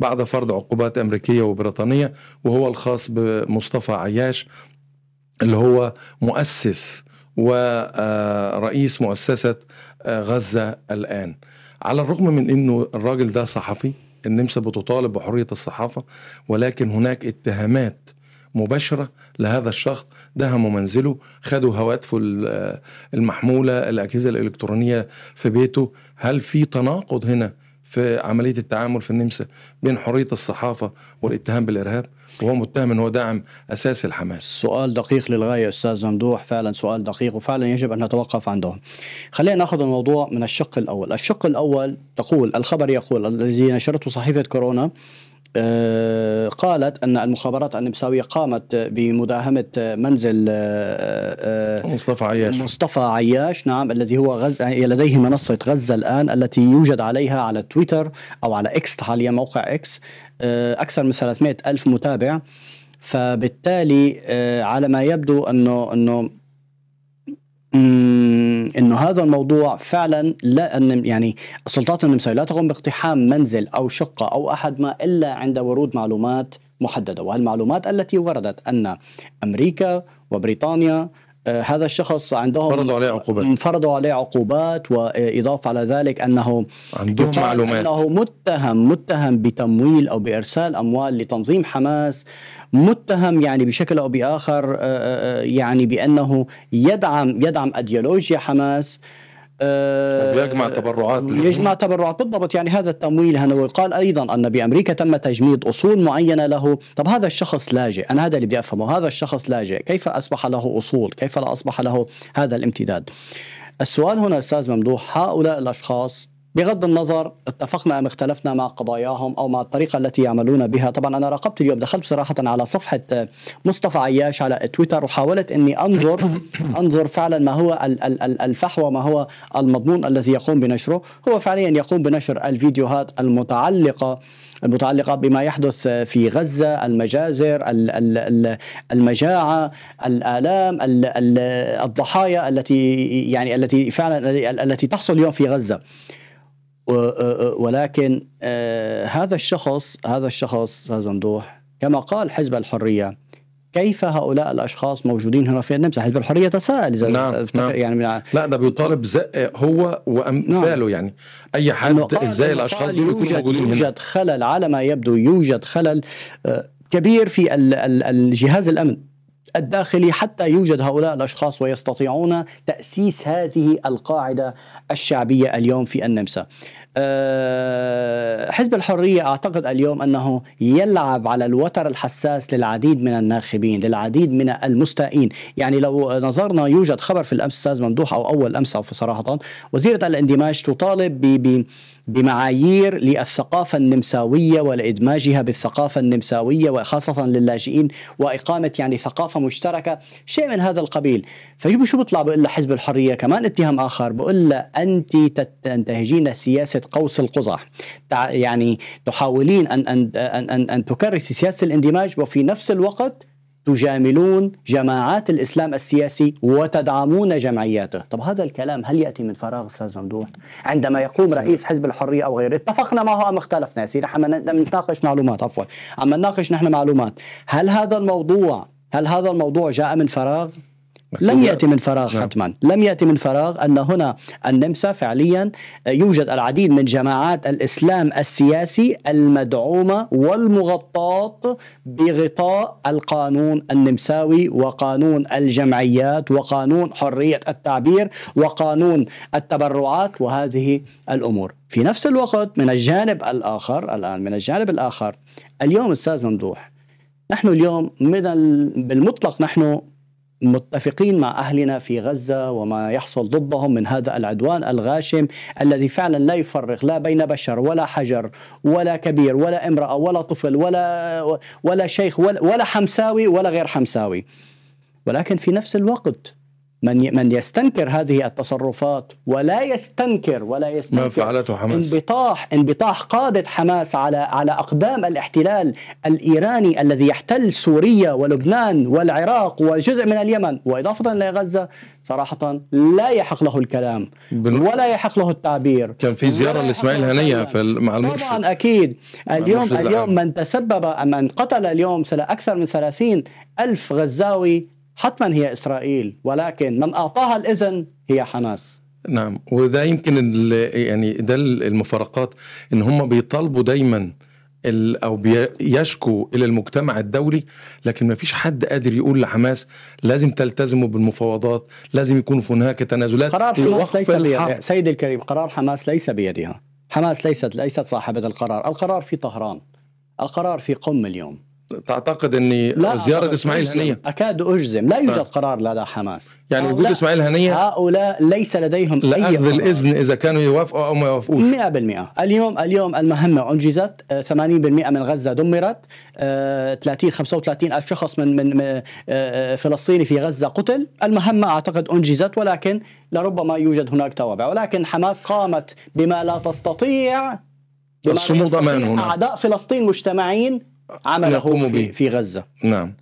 بعد فرض عقوبات أمريكية وبريطانية وهو الخاص بمصطفى عياش اللي هو مؤسس ورئيس آه، مؤسسة آه، غزة الآن على الرغم من أنه الراجل ده صحفي النمسا بتطالب بحرية الصحافة ولكن هناك اتهامات مباشرة لهذا الشخص دهموا منزله خدوا هواتفه آه، المحمولة الأجهزة الإلكترونية في بيته هل في تناقض هنا في عمليه التعامل في النمسا بين حريه الصحافه والاتهام بالارهاب وهو متهم أنه هو داعم اساسي سؤال دقيق للغايه استاذ ممدوح فعلا سؤال دقيق وفعلا يجب ان نتوقف عنده. خلينا ناخذ الموضوع من الشق الاول، الشق الاول تقول الخبر يقول الذي نشرته صحيفه كورونا آه، قالت ان المخابرات النمساويه قامت بمداهمه منزل آه، آه، مصطفى عياش مصطفى عياش نعم الذي هو غز... لديه منصه غزه الان التي يوجد عليها على تويتر او على اكس حاليا موقع اكس اكثر من 300 الف متابع فبالتالي على ما يبدو انه انه انه هذا الموضوع فعلا لا أن يعني السلطات النمساويه لا تقوم باقتحام منزل او شقه او احد ما الا عند ورود معلومات محدده، والمعلومات التي وردت ان امريكا وبريطانيا آه، هذا الشخص عندهم فرضوا عليه عقوبات فرضوا عليه عقوبات واضافه على ذلك انه عندهم معلومات انه متهم متهم بتمويل او بارسال اموال لتنظيم حماس متهم يعني بشكل او باخر آه، آه، يعني بانه يدعم يدعم ايديولوجيا حماس أه، يجمع تبرعات يجمع تبرعات بالضبط يعني هذا التمويل هنا وقال ايضا ان بامريكا تم تجميد اصول معينه له، طب هذا الشخص لاجئ، انا هذا اللي بدي افهمه، هذا الشخص لاجئ، كيف اصبح له اصول؟ كيف لا اصبح له هذا الامتداد؟ السؤال هنا استاذ ممدوح هؤلاء الاشخاص بغض النظر اتفقنا ام اختلفنا مع قضاياهم او مع الطريقه التي يعملون بها، طبعا انا راقبت اليوم دخلت صراحه على صفحه مصطفى عياش على تويتر وحاولت اني انظر انظر فعلا ما هو الفحوى ما هو المضمون الذي يقوم بنشره، هو فعليا يقوم بنشر الفيديوهات المتعلقه المتعلقة بما يحدث في غزة المجازر المجاعة الآلام الضحايا التي يعني التي فعلا التي تحصل اليوم في غزة ولكن آه، هذا الشخص هذا الشخص هذا ممدوح كما قال حزب الحريه كيف هؤلاء الاشخاص موجودين هنا في النمسا حزب الحريه تساءل اذا نعم افتكر نعم يعني من... لا ده بيطالب هو نعم. وامثاله نعم يعني اي حد ازاي الاشخاص دول يكونوا موجودين هنا يوجد خلل على ما يبدو يوجد خلل آه، كبير في الجهاز الامن الداخلي حتى يوجد هؤلاء الاشخاص ويستطيعون تاسيس هذه القاعده الشعبيه اليوم في النمسا. أه، حزب الحريه اعتقد اليوم انه يلعب على الوتر الحساس للعديد من الناخبين، للعديد من المستائين، يعني لو نظرنا يوجد خبر في الامس استاذ ممدوح او اول امس او في صراحه وزيره الاندماج تطالب ب بمعايير للثقافة النمساوية ولإدماجها بالثقافة النمساوية وخاصة للاجئين وإقامة يعني ثقافة مشتركة شيء من هذا القبيل فشو شو بيطلع بقول حزب الحرية كمان اتهام آخر بقول أنت تنتهجين سياسة قوس القزح يعني تحاولين أن, أن, أن, أن, أن تكرسي سياسة الاندماج وفي نفس الوقت تجاملون جماعات الإسلام السياسي وتدعمون جمعياته طب هذا الكلام هل يأتي من فراغ أستاذ ممدوح عندما يقوم رئيس حزب الحرية أو غيره اتفقنا معه أم اختلفنا سيدي عم نناقش معلومات عفوا عم نناقش نحن معلومات هل هذا الموضوع هل هذا الموضوع جاء من فراغ لم ياتي من فراغ نعم. حتما، لم ياتي من فراغ ان هنا النمسا فعليا يوجد العديد من جماعات الاسلام السياسي المدعومه والمغطاه بغطاء القانون النمساوي وقانون الجمعيات وقانون حريه التعبير وقانون التبرعات وهذه الامور. في نفس الوقت من الجانب الاخر الان من الجانب الاخر اليوم استاذ ممدوح نحن اليوم من بالمطلق نحن متفقين مع اهلنا في غزه وما يحصل ضدهم من هذا العدوان الغاشم الذي فعلا لا يفرق لا بين بشر ولا حجر ولا كبير ولا امراه ولا طفل ولا ولا شيخ ولا, حمساوي ولا غير حمساوي ولكن في نفس الوقت من من يستنكر هذه التصرفات ولا يستنكر ولا يستنكر ما فعلته حماس انبطاح انبطاح قاده حماس على على اقدام الاحتلال الايراني الذي يحتل سوريا ولبنان والعراق وجزء من اليمن واضافه الى غزه صراحه لا يحق له الكلام ولا يحق له التعبير كان في زياره لاسماعيل هنيه في مع المرشد طبعا اكيد اليوم اليوم من تسبب من قتل اليوم اكثر من 30 ألف غزاوي حتما هي إسرائيل ولكن من أعطاها الإذن هي حماس نعم وده يمكن يعني ده المفارقات ان هم بيطالبوا دايما او بيشكوا الى المجتمع الدولي لكن ما فيش حد قادر يقول لحماس لازم تلتزموا بالمفاوضات لازم يكون هناك تنازلات قرار حماس ليس سيد سيدي الكريم قرار حماس ليس بيدها حماس ليست ليست صاحبة القرار القرار في طهران القرار في قم اليوم تعتقد ان لا زياره اسماعيل هنيه اكاد اجزم لا آه. يوجد قرار لدى حماس يعني آه، وجود اسماعيل هنيه هؤلاء ليس لديهم اي لاخذ الاذن اذا كانوا يوافقوا او ما يوافقوش 100% اليوم اليوم المهمه انجزت 80% آه، من غزه دمرت 30 35 الف شخص من من فلسطيني في غزه قتل المهمه اعتقد انجزت ولكن لربما يوجد هناك توابع ولكن حماس قامت بما لا تستطيع الصمود امام هنا اعداء فلسطين مجتمعين عمل يقوم به في غزه نعم